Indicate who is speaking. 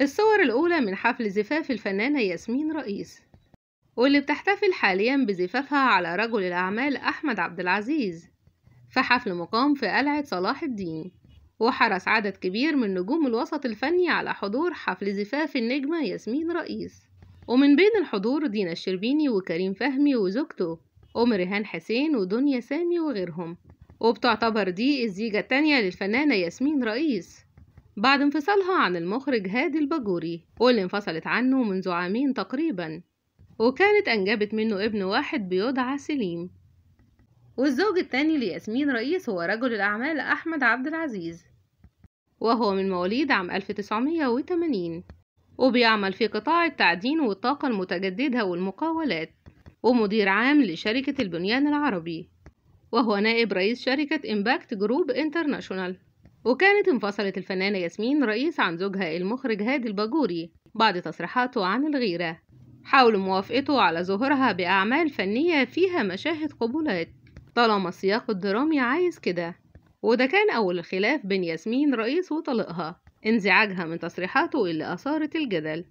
Speaker 1: الصور الأولى من حفل زفاف الفنانة ياسمين رئيس واللي بتحتفل حاليا بزفافها على رجل الأعمال أحمد عبد العزيز في حفل مقام في قلعة صلاح الدين وحرص عدد كبير من نجوم الوسط الفني على حضور حفل زفاف النجمة ياسمين رئيس ومن بين الحضور دينا الشربيني وكريم فهمي وزوجته أم حسين ودنيا سامي وغيرهم وبتعتبر دي الزيجة التانية للفنانة ياسمين رئيس بعد انفصالها عن المخرج هادي الباجوري واللي انفصلت عنه منذ عامين تقريبا وكانت أنجبت منه ابن واحد بيدعى سليم والزوج التاني لياسمين رئيس هو رجل الأعمال أحمد عبد العزيز وهو من مواليد عام 1980 وبيعمل في قطاع التعدين والطاقة المتجددة والمقاولات ومدير عام لشركة البنيان العربي وهو نائب رئيس شركة إمباكت جروب انترناشونال وكانت انفصلت الفنانة ياسمين رئيس عن زوجها المخرج هادي الباجوري بعد تصريحاته عن الغيرة حول موافقته على ظهورها بأعمال فنية فيها مشاهد قبولات طالما السياق الدرامي عايز كده وده كان أول الخلاف بين ياسمين رئيس وطلقها انزعاجها من تصريحاته اللي أثارت الجدل